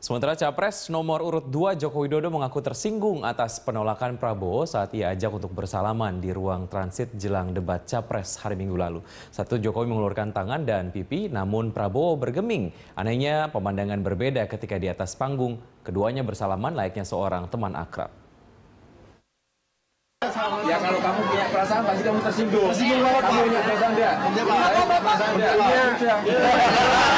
Sementara Capres nomor urut 2 Joko Widodo mengaku tersinggung atas penolakan Prabowo saat ia ajak untuk bersalaman di ruang transit jelang debat Capres hari Minggu lalu. Satu Jokowi mengulurkan tangan dan pipi, namun Prabowo bergeming. Anehnya pemandangan berbeda ketika di atas panggung, keduanya bersalaman layaknya seorang teman akrab. Ya kalau kamu punya perasaan pasti kamu tersinggung. Tersinggung banget. Kamu punya perasaan dia. Punya perasaan enggak?